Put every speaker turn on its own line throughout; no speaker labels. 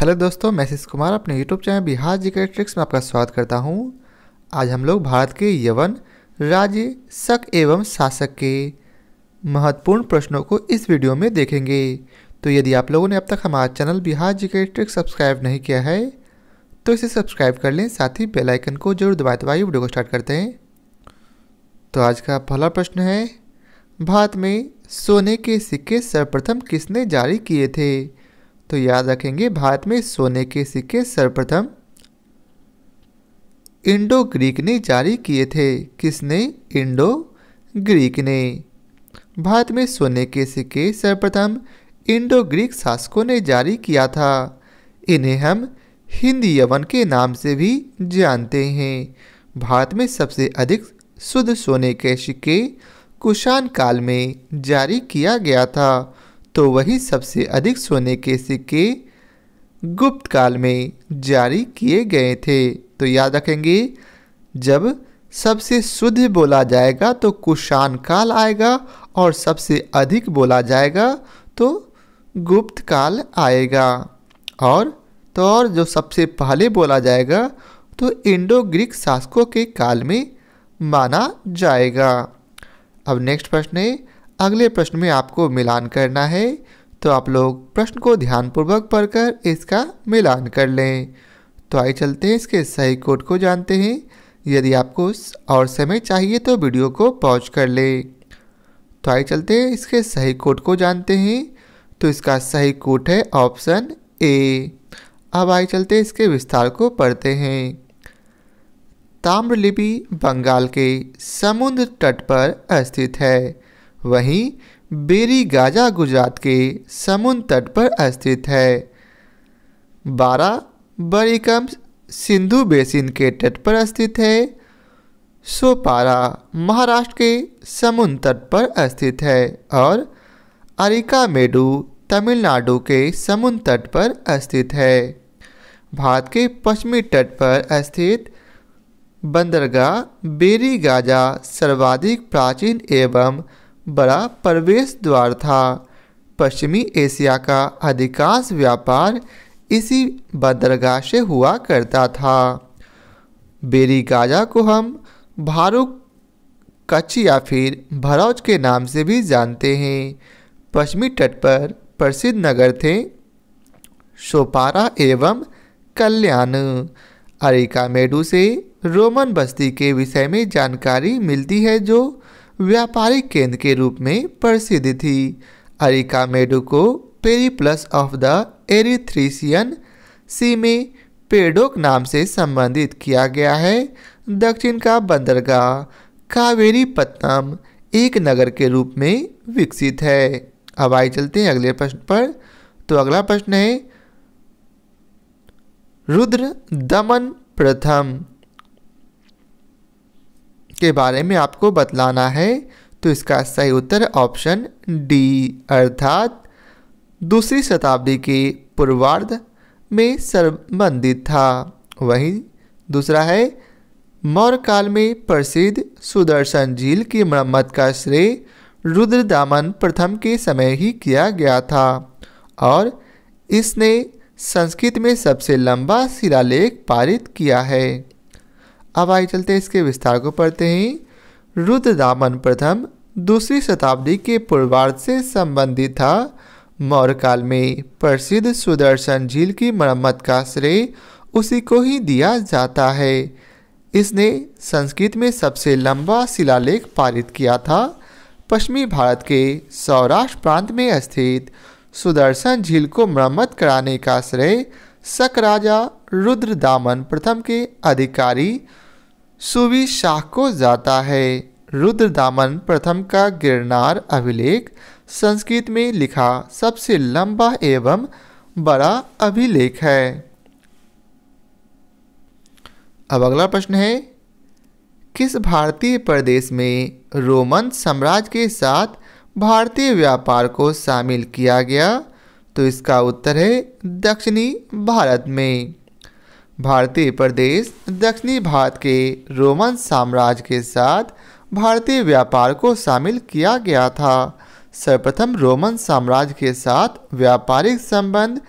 hello दोस्तों मैं शिश कुमार अपने यूट्यूब चैनल बिहार जी के ट्रिक्स में आपका स्वागत करता हूं आज हम लोग भारत के यवन राज्य शक एवं शासक के महत्वपूर्ण प्रश्नों को इस वीडियो में देखेंगे तो यदि आप लोगों ने अब तक हमारा चैनल बिहार जी के ट्रिक्स सब्सक्राइब नहीं किया है तो इसे सब्सक्राइब कर लें साथ ही बेलाइकन को जरूर दबाए दबाई वीडियो को स्टार्ट करते हैं तो आज का पहला प्रश्न है भारत में सोने के सिक्के सर्वप्रथम किसने जारी किए थे तो याद रखेंगे भारत में सोने के सिक्के सर्वप्रथम इंडो ग्रीक ने जारी किए थे किसने इंडो ग्रीक ने भारत में सोने के सिक्के सर्वप्रथम इंडो ग्रीक शासकों ने जारी किया था इन्हें हम हिंद यवन के नाम से भी जानते हैं भारत में सबसे अधिक शुद्ध सोने के सिक्के कुषाण काल में जारी किया गया था तो वही सबसे अधिक सोने के सिक्के गुप्त काल में जारी किए गए थे तो याद रखेंगे जब सबसे शुद्ध बोला जाएगा तो कुशान काल आएगा और सबसे अधिक बोला जाएगा तो गुप्त काल आएगा और तो और जो सबसे पहले बोला जाएगा तो इंडो ग्रीक शासकों के काल में माना जाएगा अब नेक्स्ट प्रश्न है अगले प्रश्न में आपको मिलान करना है तो आप लोग प्रश्न को ध्यानपूर्वक पढ़कर इसका मिलान कर लें तो आइए चलते हैं इसके सही कोड को जानते हैं यदि आपको और समय चाहिए तो वीडियो को पॉज कर लें तो आइए चलते हैं इसके सही कोड को जानते हैं तो इसका सही कोड है ऑप्शन ए अब आइए चलते हैं इसके विस्तार को पढ़ते हैं ताम्रलिपि बंगाल के समुद्र तट पर स्थित है वहीं बेरी गाजा गुजरात के समुद्र तट पर स्थित है बारह बरीकम सिंधु बेसिन के तट पर स्थित है सोपारा महाराष्ट्र के समुद्र तट पर स्थित है और अरिकामेडु तमिलनाडु के समुद्र तट पर स्थित है भारत के पश्चिमी तट पर स्थित बंदरगाह बेरी गाजा सर्वाधिक प्राचीन एवं बड़ा प्रवेश द्वार था पश्चिमी एशिया का अधिकांश व्यापार इसी बंदरगाह से हुआ करता था बेरी गाजा को हम भारूक कच्छ या फिर भरौच के नाम से भी जानते हैं पश्चिमी तट पर प्रसिद्ध नगर थे सोपारा एवं कल्याण अरिका मेडू से रोमन बस्ती के विषय में जानकारी मिलती है जो व्यापारिक केंद्र के रूप में प्रसिद्ध थी अरिका मेडू को Periplus of the Erythraean sea में पेडोक नाम से संबंधित किया गया है दक्षिण का बंदरगाह कावेरी पत्तनम एक नगर के रूप में विकसित है अब आई चलते हैं अगले प्रश्न पर तो अगला प्रश्न है रुद्र दमन प्रथम के बारे में आपको बतलाना है तो इसका सही उत्तर ऑप्शन डी अर्थात दूसरी शताब्दी के पूर्वार्ध में संबंधित था वहीं दूसरा है मौर्य काल में प्रसिद्ध सुदर्शन झील की मरम्मत का श्रेय रुद्रदामन प्रथम के समय ही किया गया था और इसने संस्कृत में सबसे लंबा शिलालेख पारित किया है अब आइए चलते इसके विस्तार को पढ़ते हैं रुद्रदामन प्रथम दूसरी शताब्दी के पूर्वार्ध से संबंधित था मौर्य काल में प्रसिद्ध सुदर्शन झील की मरम्मत का श्रेय उसी को ही दिया जाता है इसने संस्कृत में सबसे लंबा शिलालेख पारित किया था पश्चिमी भारत के सौराष्ट्र प्रांत में स्थित सुदर्शन झील को मरम्मत कराने का श्रेय सक राजा रुद्रदामन प्रथम के अधिकारी सुवी शाह को जाता है रुद्र दामन प्रथम का गिरनार अभिलेख संस्कृत में लिखा सबसे लंबा एवं बड़ा अभिलेख है अब अगला प्रश्न है किस भारतीय प्रदेश में रोमन साम्राज्य के साथ भारतीय व्यापार को शामिल किया गया तो इसका उत्तर है दक्षिणी भारत में भारतीय प्रदेश दक्षिणी भारत के रोमन साम्राज्य के साथ भारतीय व्यापार को शामिल किया गया था सर्वप्रथम रोमन साम्राज्य के साथ व्यापारिक संबंध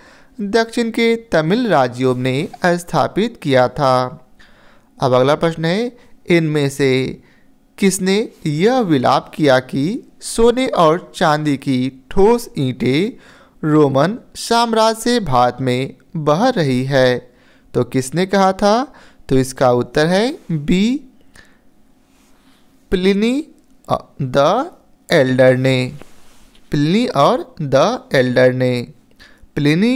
दक्षिण के तमिल राज्यों ने स्थापित किया था अब अगला प्रश्न है इनमें से किसने यह विलाप किया कि सोने और चांदी की ठोस ईंटें रोमन साम्राज्य से भारत में बह रही है तो किसने कहा था तो इसका उत्तर है बी प्लिनी द एल्डर ने प्लिनी और द एल्डर ने प्लिनी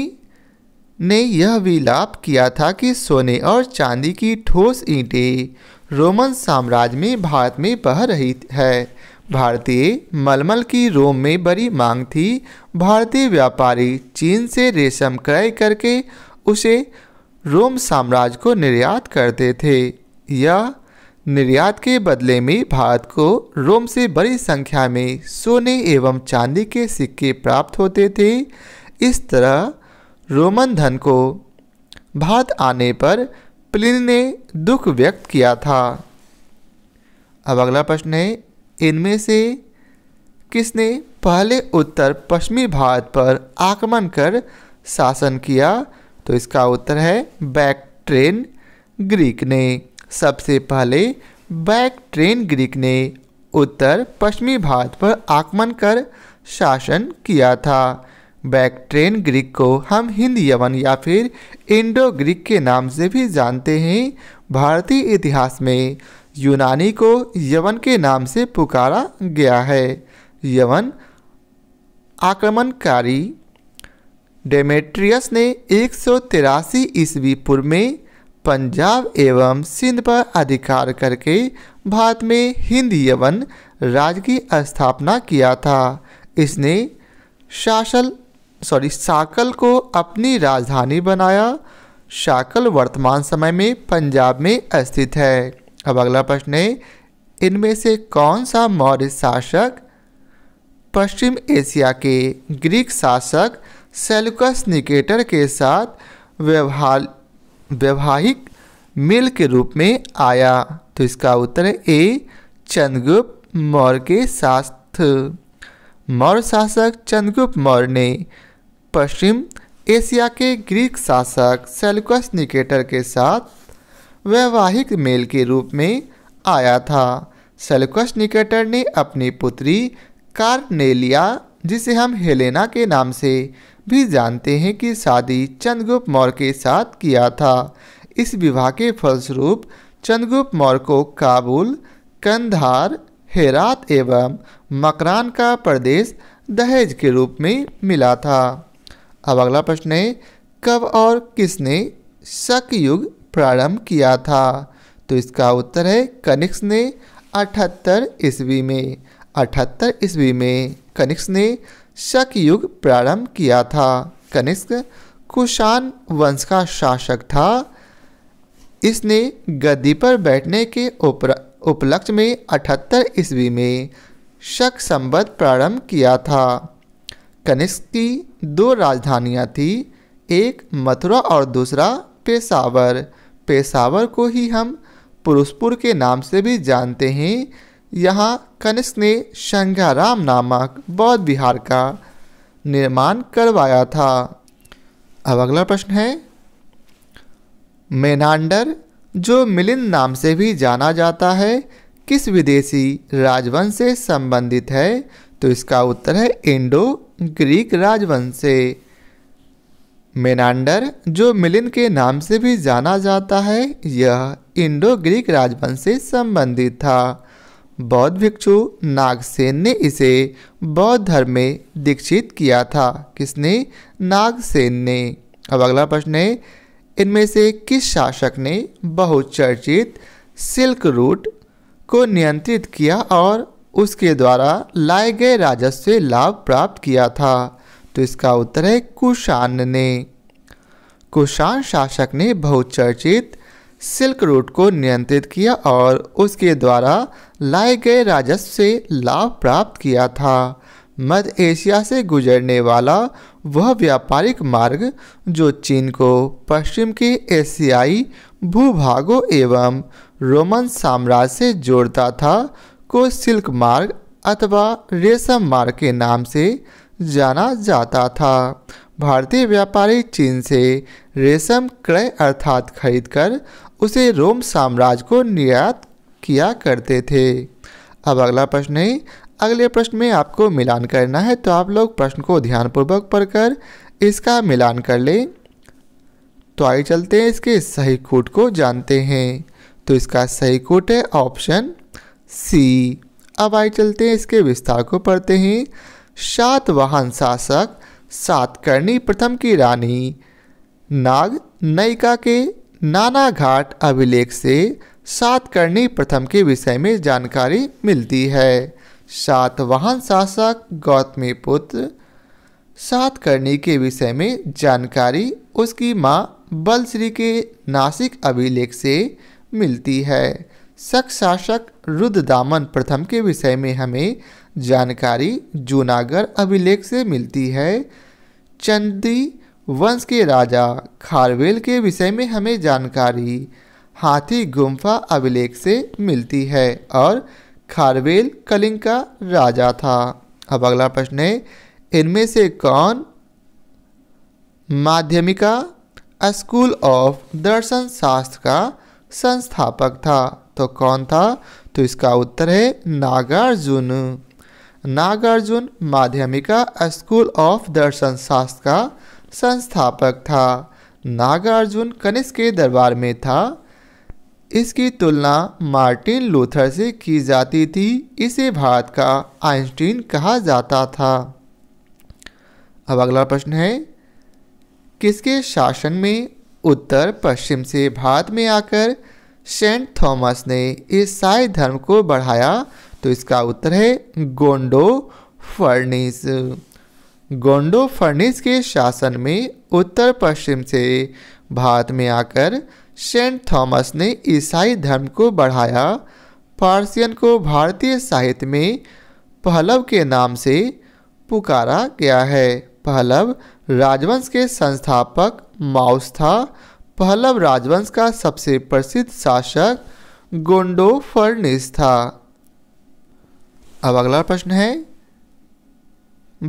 ने यह विलाप किया था कि सोने और चांदी की ठोस ईंटें रोमन साम्राज्य में भारत में बह रही है भारतीय मलमल की रोम में बड़ी मांग थी भारतीय व्यापारी चीन से रेशम क्रय करके उसे रोम साम्राज्य को निर्यात करते थे या निर्यात के बदले में भारत को रोम से बड़ी संख्या में सोने एवं चांदी के सिक्के प्राप्त होते थे इस तरह रोमन धन को भारत आने पर प्लिन ने दुख व्यक्त किया था अब अगला प्रश्न है इनमें से किसने पहले उत्तर पश्चिमी भारत पर आक्रमण कर शासन किया तो इसका उत्तर है बैक ट्रेन ग्रीक ने सबसे पहले बैक ट्रेन ग्रीक ने उत्तर पश्चिमी भारत पर आक्रमण कर शासन किया था बैक ट्रेन ग्रीक को हम हिंद यवन या फिर इंडो ग्रीक के नाम से भी जानते हैं भारतीय इतिहास में यूनानी को यवन के नाम से पुकारा गया है यवन आक्रमणकारी डेमेट्रियस ने एक सौ तिरासी ईस्वी पूर्व में पंजाब एवं सिंध पर अधिकार करके भारत में हिंद यवन राज्य की स्थापना किया था इसने शासल सॉरी साकल को अपनी राजधानी बनाया शाकल वर्तमान समय में पंजाब में स्थित है अब अगला प्रश्न है इनमें से कौन सा मौर्य शासक पश्चिम एशिया के ग्रीक शासक सेलुकस निकेटर के साथ व्यवहार वैवाहिक मेल के रूप में आया तो इसका उत्तर है ए चंद्रगुप्त मौर्य के साथ मौर्य शासक चंद्रगुप्त मौर्य ने पश्चिम एशिया के ग्रीक शासक सेलुकस निकेटर के साथ वैवाहिक मेल के रूप में आया था सेलुकस निकेटर ने अपनी पुत्री कार्नेलिया जिसे हम हेलेना के नाम से भी जानते हैं कि शादी चंद्रगुप्त मौर्य के साथ किया था इस विवाह के फलस्वरूप चंद्रगुप्त मौर्य को काबुल कंधार हेरात एवं मकरान का प्रदेश दहेज के रूप में मिला था अब अगला प्रश्न है कब और किसने शक युग प्रारंभ किया था तो इसका उत्तर है कनिक्स ने अठहत्तर ईस्वी में अठहत्तर ईस्वी में कनिक्स ने शक युग प्रारंभ किया था कनिष्क कुषाण वंश का शासक था इसने गद्दी पर बैठने के उपलक्ष्य में अठहत्तर ईस्वी में शक संबद्ध प्रारंभ किया था कनिष्क की दो राजधानियां थी एक मथुरा और दूसरा पेशावर पेशावर को ही हम पुरुषपुर के नाम से भी जानते हैं यहाँ कनिष्क ने शंघाराम नामक बौद्ध विहार का निर्माण करवाया था अब अगला प्रश्न है मेनांडर जो मिलिंद नाम से भी जाना जाता है किस विदेशी राजवंश से संबंधित है तो इसका उत्तर है इंडो ग्रीक राजवंश से मेनांडर जो मिलिंद के नाम से भी जाना जाता है यह इंडो ग्रीक राजवंश से संबंधित था बौद्ध भिक्षु नागसेन ने इसे बौद्ध धर्म में दीक्षित किया था किसने नागसेन ने अब अगला प्रश्न है इनमें से किस शासक ने बहुचर्चित सिल्क रूट को नियंत्रित किया और उसके द्वारा लाए गए राजस्व लाभ प्राप्त किया था तो इसका उत्तर है कुशान ने कुशान शासक ने बहुचर्चित सिल्क रूट को नियंत्रित किया और उसके द्वारा लाए गए राजस्व से लाभ प्राप्त किया था मध्य एशिया से गुजरने वाला वह व्यापारिक मार्ग जो चीन को पश्चिम के एशियाई भूभागों एवं रोमन साम्राज्य से जोड़ता था को सिल्क मार्ग अथवा रेशम मार्ग के नाम से जाना जाता था भारतीय व्यापारी चीन से रेशम क्रय अर्थात खरीदकर उसे रोम साम्राज्य को निर्यात किया करते थे अब अगला प्रश्न है अगले प्रश्न में आपको मिलान करना है तो आप लोग प्रश्न को ध्यानपूर्वक पढ़कर इसका मिलान कर लें तो आइए चलते हैं इसके सही कूट को जानते हैं तो इसका सही कोट है ऑप्शन सी अब आइए चलते हैं इसके विस्तार को पढ़ते हैं सात वाहन शासक सातकर्णी प्रथम की रानी नाग नायिका के नाना घाट अभिलेख से सातकर्णी प्रथम के विषय में जानकारी मिलती है सातवाहन शासक गौतमी पुत्र सातकर्णी के विषय में जानकारी उसकी माँ बलश्री के नासिक अभिलेख से मिलती है शक शासक रुद्र दामन प्रथम के विषय में हमें जानकारी जूनागढ़ अभिलेख से मिलती है चंदी वंश के राजा खारवेल के विषय में हमें जानकारी हाथी गुम्फा अभिलेख से मिलती है और खारवेल कलिंग का राजा था अब अगला प्रश्न है इनमें से कौन माध्यमिका स्कूल ऑफ दर्शन शास्त्र का संस्थापक था तो कौन था तो इसका उत्तर है नागार्जुन नागार्जुन माध्यमिका स्कूल ऑफ दर्शन शास्त्र का संस्थापक था नागार्जुन कनिष्क के दरबार में था इसकी तुलना मार्टिन लूथर से की जाती थी इसे भारत का आइंस्टीन कहा जाता था अब अगला प्रश्न है किसके शासन में उत्तर पश्चिम से भारत में आकर सेंट थॉमस ने ईसाई धर्म को बढ़ाया तो इसका उत्तर है गोंडो फर्निस गोंडो फर्निस के शासन में उत्तर पश्चिम से भारत में आकर सेंट थॉमस ने ईसाई धर्म को बढ़ाया फारसियन को भारतीय साहित्य में पहलव के नाम से पुकारा गया है पहलव राजवंश के संस्थापक माउस था पहलव राजवंश का सबसे प्रसिद्ध शासक गोंडो फर्निस था अब अगला प्रश्न है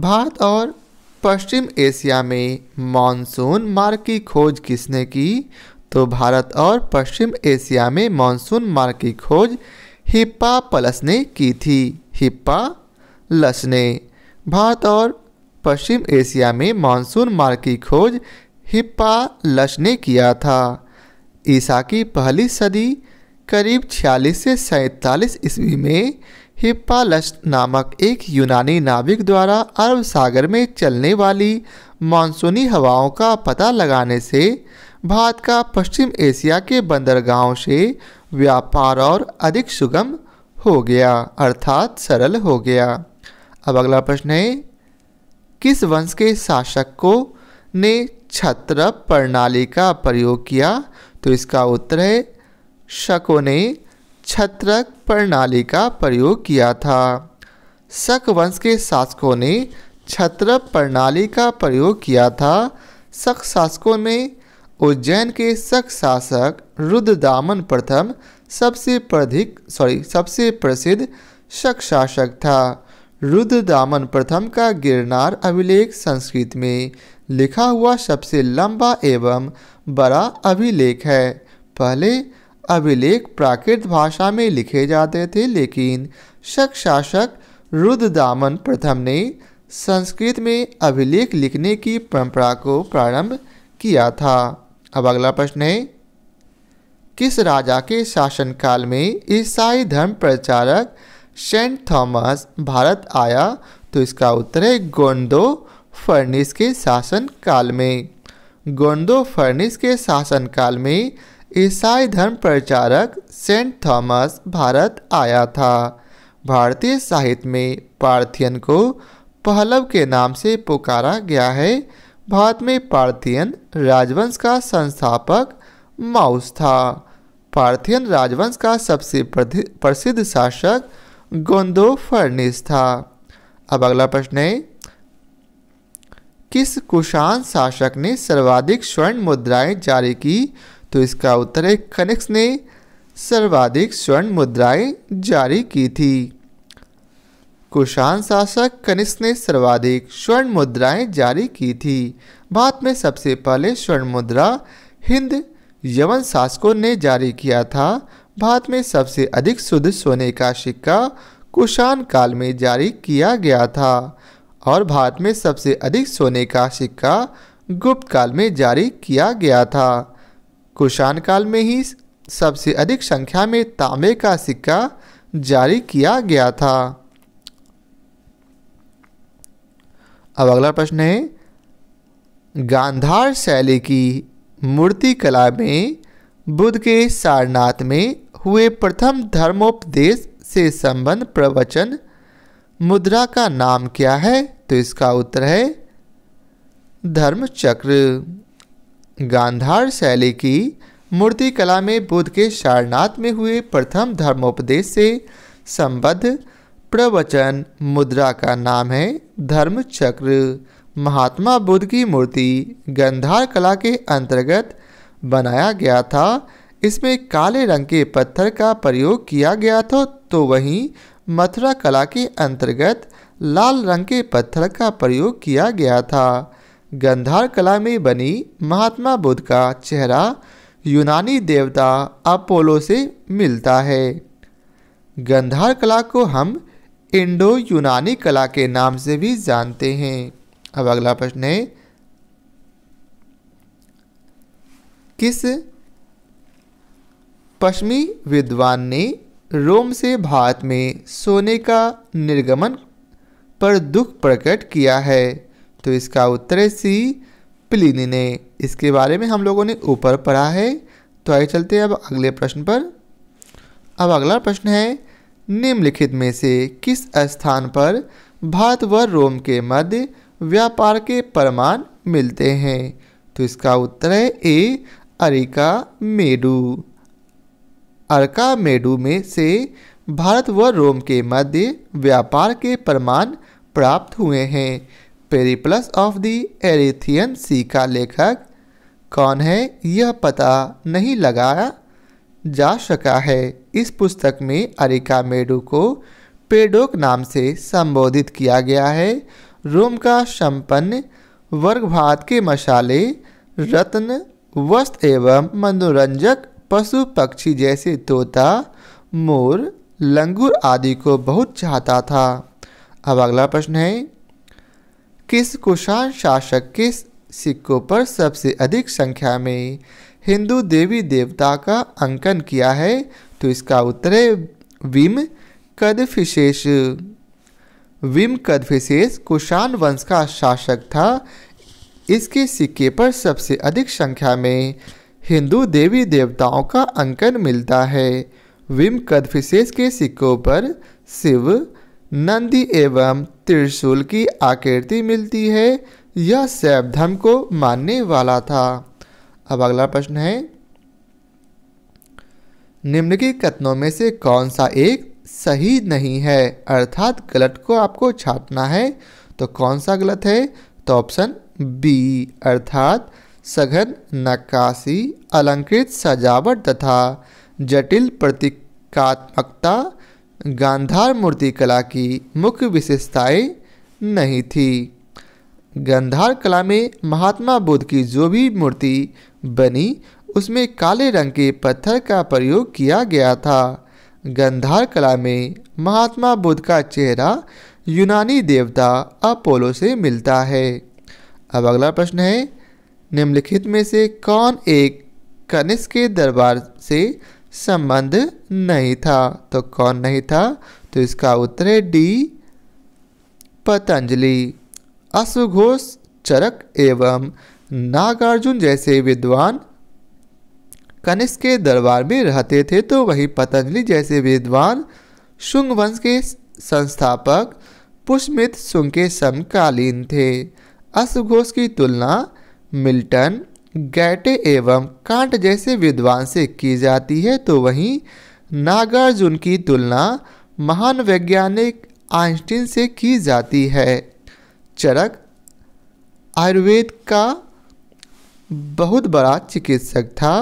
भारत और पश्चिम एशिया में मानसून मार्ग की खोज किसने की तो भारत और पश्चिम एशिया में मानसून मार्ग की खोज हिप्पा पलस ने की थी हिप्पा लस ने भारत और पश्चिम एशिया में मानसून मार्ग की खोज हिप्पा लस ने किया था ईसा की पहली सदी करीब 46 से सैतालीस ईस्वी में हिप्पालस नामक एक यूनानी नाविक द्वारा अरब सागर में चलने वाली मानसूनी हवाओं का पता लगाने से भारत का पश्चिम एशिया के बंदरगाहों से व्यापार और अधिक सुगम हो गया अर्थात सरल हो गया अब अगला प्रश्न है किस वंश के शासक को ने छत्र प्रणाली का प्रयोग किया तो इसका उत्तर है शको ने छत्रक प्रणाली का प्रयोग किया था शक वंश के शासकों ने छत्र प्रणाली का प्रयोग किया था शक शासकों में उज्जैन के शक शासक रुद्रदामन प्रथम सबसे प्रधिक सॉरी सबसे प्रसिद्ध शक शासक था रुद्रदामन प्रथम का गिरनार अभिलेख संस्कृत में लिखा हुआ सबसे लंबा एवं बड़ा अभिलेख है पहले अभिलेख प्राकृत भाषा में लिखे जाते थे लेकिन शक शासक रुद्रदामन प्रथम ने संस्कृत में अभिलेख लिखने की परंपरा को प्रारंभ किया था अब अगला प्रश्न है किस राजा के शासनकाल में ईसाई धर्म प्रचारक सेंट थॉमस भारत आया तो इसका उत्तर है गोंडो फर्निस के शासनकाल में गोंडो फर्निस के शासनकाल में ईसाई धर्म प्रचारक सेंट थॉमस भारत आया था भारतीय साहित्य में पार्थियन को पहलव के नाम से पुकारा गया है भारत में पार्थियन राजवंश का संस्थापक माउस था पार्थियन राजवंश का सबसे प्रसिद्ध शासक गोंदो फर्निस था अब अगला प्रश्न है किस कुशान शासक ने सर्वाधिक स्वर्ण मुद्राएं जारी की तो इसका उत्तर है कनेक्स ने सर्वाधिक स्वर्ण मुद्राएं जारी की थी कुषाण शासक कनिक्स ने सर्वाधिक स्वर्ण मुद्राएं जारी की थी भारत में सबसे पहले स्वर्ण मुद्रा हिंद यवन शासकों ने जारी किया था भारत में सबसे अधिक शुद्ध सोने का सिक्का कुषाण काल में जारी किया गया था और भारत में सबसे अधिक सोने का सिक्का गुप्त काल में जारी किया गया था कुषाण काल में ही सबसे अधिक संख्या में तांबे का सिक्का जारी किया गया था अब अगला प्रश्न है गांधार शैली की मूर्तिकला में बुद्ध के सारनाथ में हुए प्रथम धर्मोपदेश से संबंध प्रवचन मुद्रा का नाम क्या है तो इसका उत्तर है धर्म चक्र गांधार शैली की मूर्तिकला में बुद्ध के सारनाथ में हुए प्रथम धर्मोपदेश से संबद्ध प्रवचन मुद्रा का नाम है धर्म चक्र महात्मा बुद्ध की मूर्ति गंधार कला के अंतर्गत बनाया गया था इसमें काले रंग के पत्थर का प्रयोग किया गया था तो वहीं मथुरा कला के अंतर्गत लाल रंग के पत्थर का प्रयोग किया गया था गंधार कला में बनी महात्मा बुद्ध का चेहरा यूनानी देवता अपोलो से मिलता है गंधार कला को हम इंडो यूनानी कला के नाम से भी जानते हैं अब अगला प्रश्न है किस पश्चिमी विद्वान ने रोम से भारत में सोने का निर्गमन पर दुख प्रकट किया है तो इसका उत्तर है सी प्लिनी ने इसके बारे में हम लोगों ने ऊपर पढ़ा है तो आइए चलते हैं अब अगले प्रश्न पर अब अगला प्रश्न है निम्नलिखित में से किस स्थान पर भारत व रोम के मध्य व्यापार के प्रमाण मिलते हैं तो इसका उत्तर है ए अरिका मेडू अरका मेडू में से भारत व रोम के मध्य व्यापार के प्रमाण प्राप्त हुए हैं Periplus of the Erythraean sea का लेखक कौन है यह पता नहीं लगाया जा सका है इस पुस्तक में अरिका मेडू को पेडोक नाम से संबोधित किया गया है रोम का संपन्न वर्ग भात के मसाले रत्न वस्त्र एवं मनोरंजक पशु पक्षी जैसे तोता मोर लंगूर आदि को बहुत चाहता था अब अगला प्रश्न है किस कुषाण शासक के सिक्कों पर सबसे अधिक संख्या में हिंदू देवी देवता का अंकन किया है तो इसका उत्तर है विम कदफिशेष विम कदफिशेष कुषाण वंश का शासक था इसके सिक्के पर सबसे अधिक संख्या में हिंदू देवी देवताओं का अंकन मिलता है विम कदफिशेष के सिक्कों पर शिव नंदी एवं त्रिशूल की आकृति मिलती है यह शैव धर्म को मानने वाला था अब अगला प्रश्न है निम्न की कथनों में से कौन सा एक सही नहीं है अर्थात गलत को आपको छाटना है तो कौन सा गलत है तो ऑप्शन बी अर्थात सघन नक्काशी अलंकृत सजावट तथा जटिल प्रतीकात्मकता गांधार मूर्ति कला की मुख्य विशेषताएं नहीं थी गंधार कला में महात्मा बुद्ध की जो भी मूर्ति बनी उसमें काले रंग के पत्थर का प्रयोग किया गया था गंधार कला में महात्मा बुद्ध का चेहरा यूनानी देवता अपोलो से मिलता है अब अगला प्रश्न है निम्नलिखित में से कौन एक कनिष्क के दरबार से संबंध नहीं था तो कौन नहीं था तो इसका उत्तर है डी पतंजलि अश्वघोष चरक एवं नागार्जुन जैसे विद्वान कनिष्क के दरबार में रहते थे तो वही पतंजलि जैसे विद्वान शुंग वंश के संस्थापक पुष्मित शुंग के समकालीन थे अश्वघोष की तुलना मिल्टन गैटे एवं कांट जैसे विद्वान से की जाती है तो वहीं नागार्जुन की तुलना महान वैज्ञानिक आइंस्टीन से की जाती है चरक आयुर्वेद का बहुत बड़ा चिकित्सक था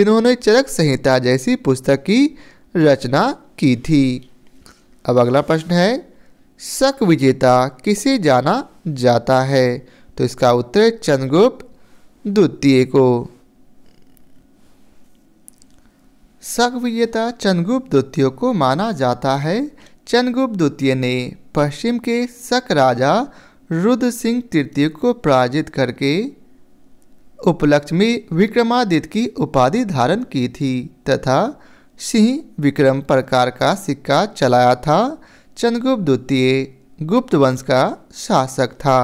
इन्होंने चरक संहिता जैसी पुस्तक की रचना की थी अब अगला प्रश्न है शक विजेता किसे जाना जाता है तो इसका उत्तर चंद्रगुप्त द्वितीय को सक्रियता चंद्रगुप्त द्वितीय को माना जाता है चंद्रगुप्त द्वितीय ने पश्चिम के शक राजा रुद्र सिंह तृतीय को पराजित करके उपलक्ष्य में विक्रमादित्य की उपाधि धारण की थी तथा सिंह विक्रम प्रकार का सिक्का चलाया था चंद्रगुप्त द्वितीय गुप्त वंश का शासक था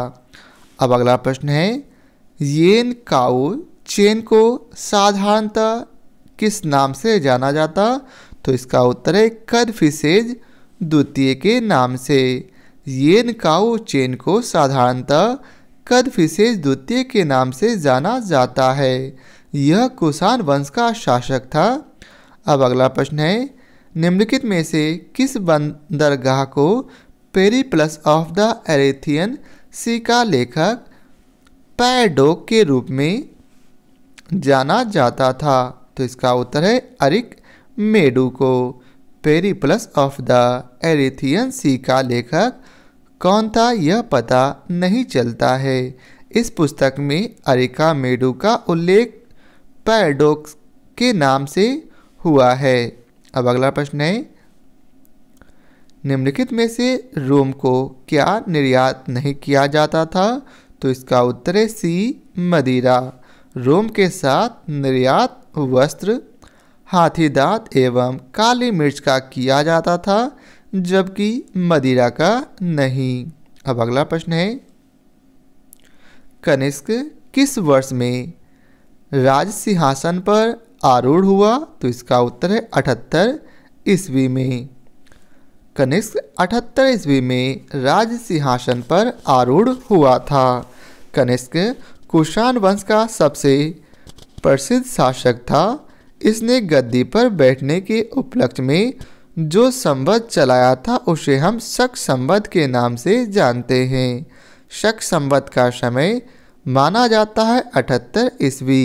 अब अगला प्रश्न है येन काओ चेन को साधारणतः किस नाम से जाना जाता तो इसका उत्तर है कदफिसेज द्वितीय के नाम से येन काओ चेन को साधारणतः कदफिसेज द्वितीय के नाम से जाना जाता है यह कुषाण वंश का शासक था अब अगला प्रश्न है निम्नलिखित में से किस बंदरगाह को Periplus of the Erythraean sea का लेखक पैडोक के रूप में जाना जाता था तो इसका उत्तर है अरिक मेडू को plus of the Erythraean sea का लेखक कौन था यह पता नहीं चलता है इस पुस्तक में अरिका मेडू का उल्लेख पैडोक्स के नाम से हुआ है अब अगला प्रश्न है निम्नलिखित में से रोम को क्या निर्यात नहीं किया जाता था तो इसका उत्तर है सी मदिरा रोम के साथ निर्यात वस्त्र हाथी दांत एवं काली मिर्च का किया जाता था जबकि मदिरा का नहीं अब अगला प्रश्न है कनिष्क किस वर्ष में राज सिंहासन पर आरूढ़ हुआ तो इसका उत्तर है अठहत्तर ईस्वी में कनिष्क अठहत्तर ईस्वी में राज सिंहासन पर आरूढ़ हुआ था कनिष्क कुषाण वंश का सबसे प्रसिद्ध शासक था इसने गद्दी पर बैठने के उपलक्ष्य में जो संवत चलाया था उसे हम शक संवत के नाम से जानते हैं शक संवत का समय माना जाता है अठहत्तर ईस्वी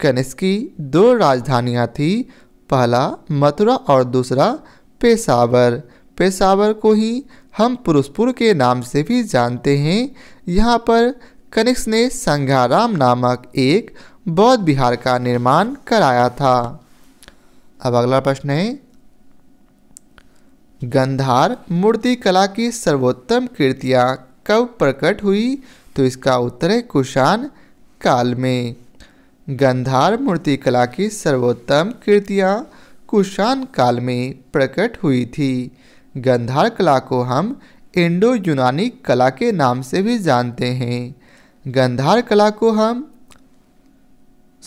कनिष्क की दो राजधानियां थी पहला मथुरा और दूसरा पेशावर पेशावर को ही हम पुरुषपुर के नाम से भी जानते हैं यहाँ पर कनिक्स ने संघाराम नामक एक बौद्ध बिहार का निर्माण कराया था अब अगला प्रश्न है गंधार मूर्ति कला की सर्वोत्तम कृतियाँ कब प्रकट हुई तो इसका उत्तर है कुषाण काल में गंधार मूर्ति कला की सर्वोत्तम कृतियाँ कुषाण काल में प्रकट हुई थी गंधार कला को हम इंडो यूनानी कला के नाम से भी जानते हैं गंधार कला को हम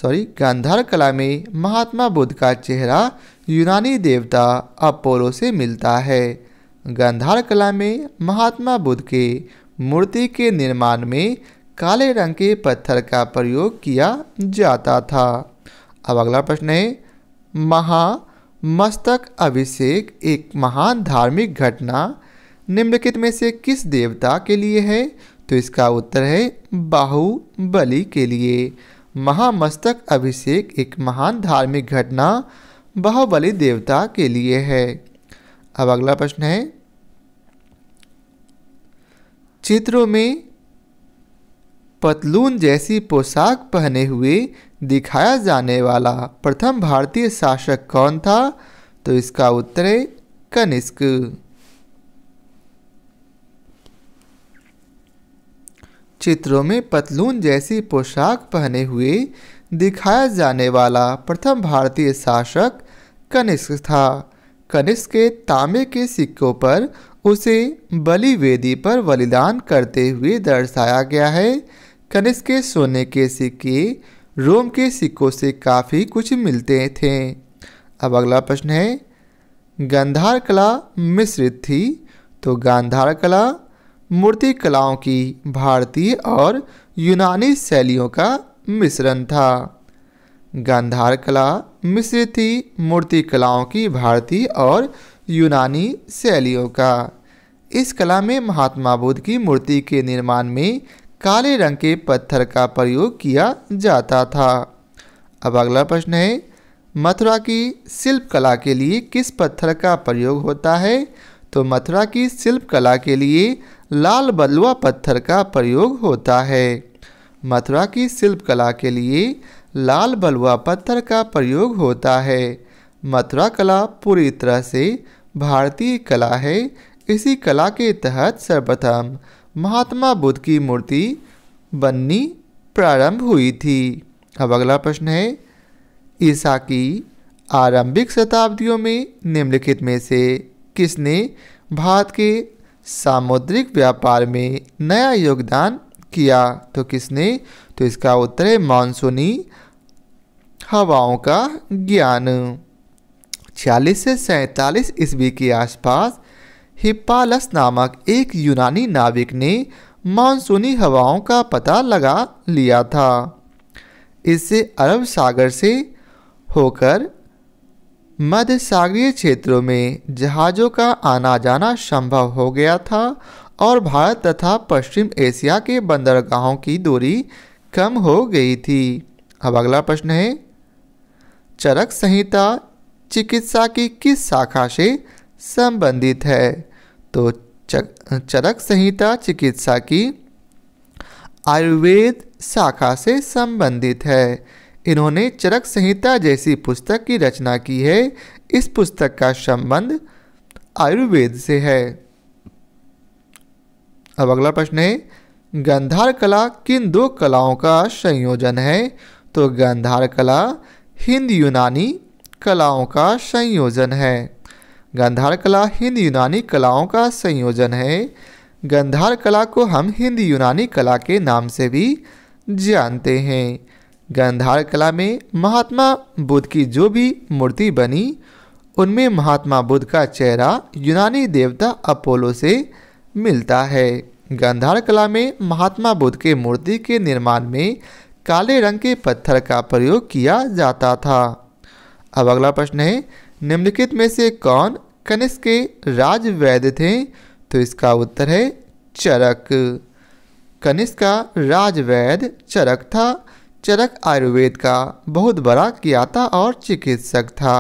सॉरी गंधार कला में महात्मा बुद्ध का चेहरा यूनानी देवता अपोलो से मिलता है गंधार कला में महात्मा बुद्ध के मूर्ति के निर्माण में काले रंग के पत्थर का प्रयोग किया जाता था अब अगला प्रश्न है महा मस्तक अभिषेक एक महान धार्मिक घटना निम्नलिखित में से किस देवता के लिए है तो इसका उत्तर है बाहुबली के लिए महामस्तक अभिषेक एक महान धार्मिक घटना बाहुबली देवता के लिए है अब अगला प्रश्न है चित्रों में पतलून जैसी पोशाक पहने हुए दिखाया जाने वाला प्रथम भारतीय शासक कौन था तो इसका उत्तर है कनिष्क चित्रों में पतलून जैसी पोशाक पहने हुए दिखाया जाने वाला प्रथम भारतीय शासक कनिष्क था कनिष्क के तांबे के सिक्कों पर उसे बलिवेदी पर बलिदान करते हुए दर्शाया गया है कनिष्क के सोने के सिक्के रोम के सिक्कों से काफ़ी कुछ मिलते थे अब अगला प्रश्न है गंधार कला मिश्रित थी तो गांधार कला मूर्ति कलाओं की भारतीय और यूनानी शैलियों का मिश्रण था गांधार कला मिश्रित थी मूर्ति कलाओं की भारतीय और यूनानी शैलियों का इस कला में महात्मा बुद्ध की मूर्ति के निर्माण में काले रंग के पत्थर का प्रयोग किया जाता था अब अगला प्रश्न है मथुरा की शिल्प कला के लिए किस पत्थर का प्रयोग होता है तो मथुरा की शिल्प कला के लिए लाल बलुआ पत्थर का प्रयोग होता है मथुरा की शिल्प कला के लिए लाल बलुआ पत्थर का प्रयोग होता है मथुरा कला पूरी तरह से भारतीय कला है इसी कला के तहत सर्वप्रथम महात्मा बुद्ध की मूर्ति बननी प्रारंभ हुई थी अब अगला प्रश्न है ईसा की आरंभिक शताब्दियों में निम्नलिखित में से किसने भारत के सामुद्रिक व्यापार में नया योगदान किया तो किसने तो इसका उत्तर है मानसूनी हवाओं का ज्ञान छियालीस से सैंतालीस ईस्वी के आसपास हिप्पालस नामक एक यूनानी नाविक ने मानसूनी हवाओं का पता लगा लिया था इससे अरब सागर से होकर मध्य सागरीय क्षेत्रों में जहाज़ों का आना जाना संभव हो गया था और भारत तथा पश्चिम एशिया के बंदरगाहों की दूरी कम हो गई थी अब अगला प्रश्न है चरक संहिता चिकित्सा की किस शाखा से संबंधित है तो चरक संहिता चिकित्सा की आयुर्वेद शाखा से संबंधित है इन्होंने चरक संहिता जैसी पुस्तक की रचना की है इस पुस्तक का संबंध आयुर्वेद से है अब अगला प्रश्न है गंधार कला किन दो कलाओं का संयोजन है तो गंधार कला हिंद यूनानी कलाओं का संयोजन है गंधार कला हिंद यूनानी कलाओं का संयोजन है गंधार कला को हम हिंद यूनानी कला के नाम से भी जानते हैं गंधार कला में महात्मा बुद्ध की जो भी मूर्ति बनी उनमें महात्मा बुद्ध का चेहरा यूनानी देवता अपोलो से मिलता है गंधार कला में महात्मा बुद्ध के मूर्ति के निर्माण में काले रंग के पत्थर का प्रयोग किया जाता था अब अगला प्रश्न है निम्नलिखित में से कौन कनिष्क के राज वैद्य थे तो इसका उत्तर है चरक कनिष्क का राज वैद्य चरक था चरक आयुर्वेद का बहुत बड़ा ज्ञाता और चिकित्सक था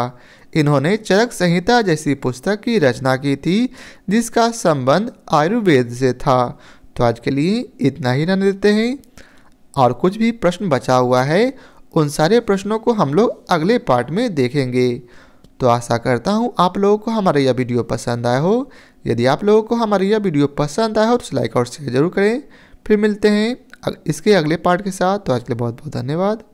इन्होंने चरक संहिता जैसी पुस्तक की रचना की थी जिसका संबंध आयुर्वेद से था तो आज के लिए इतना ही रहने देते हैं और कुछ भी प्रश्न बचा हुआ है उन सारे प्रश्नों को हम लोग अगले पार्ट में देखेंगे तो आशा करता हूँ आप लोगों को हमारा यह वीडियो पसंद आया हो यदि आप लोगों को हमारा यह वीडियो पसंद आया हो तो लाइक और शेयर जरूर करें फिर मिलते हैं इसके अगले पार्ट के साथ तो आज के लिए बहुत बहुत धन्यवाद